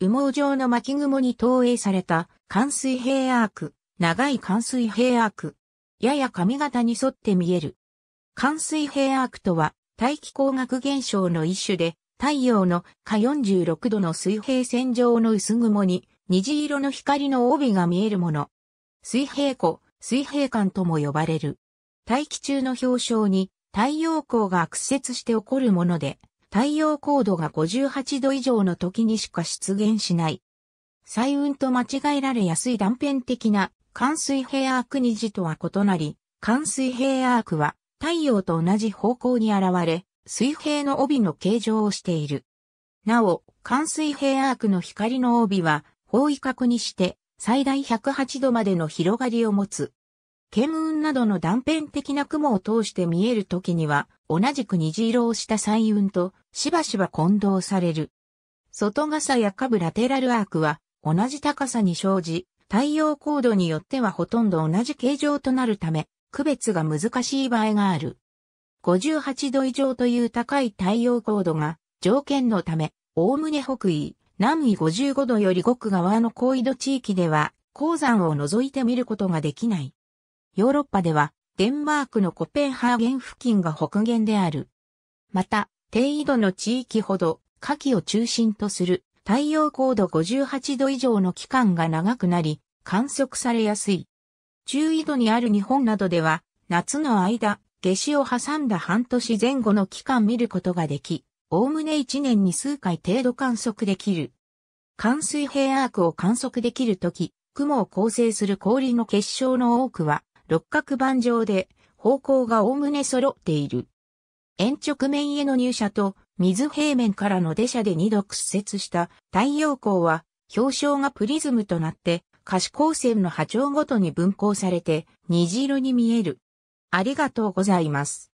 羽毛状の巻雲に投影された、関水平アーク、長い関水平アーク。やや髪型に沿って見える。関水平アークとは、大気光学現象の一種で、太陽の下46度の水平線上の薄雲に、虹色の光の帯が見えるもの。水平湖、水平間とも呼ばれる。大気中の氷床に太陽光が屈折して起こるもので、太陽高度が58度以上の時にしか出現しない。彩雲と間違えられやすい断片的な寒水平アーク虹とは異なり、寒水平アークは太陽と同じ方向に現れ、水平の帯の形状をしている。なお、寒水平アークの光の帯は、方位角にして最大108度までの広がりを持つ。剣雲などの断片的な雲を通して見える時には、同じく虹色をした彩雲としばしば混同される。外傘や下部ラテラルアークは、同じ高さに生じ、太陽高度によってはほとんど同じ形状となるため、区別が難しい場合がある。58度以上という高い太陽高度が条件のため、おおむね北緯、南緯55度より極側の高緯度地域では、鉱山を除いて見ることができない。ヨーロッパでは、デンマークのコペンハーゲン付近が北限である。また、低緯度の地域ほど、夏季を中心とする太陽高度58度以上の期間が長くなり、観測されやすい。中緯度にある日本などでは、夏の間、夏至を挟んだ半年前後の期間見ることができ、おおむね1年に数回程度観測できる。寒水平アークを観測できるとき、雲を構成する氷の結晶の多くは、六角板上で方向がおおむね揃っている。円直面への入射と水平面からの出射で2度屈折した太陽光は表彰がプリズムとなって可視光線の波長ごとに分光されて虹色に見える。ありがとうございます。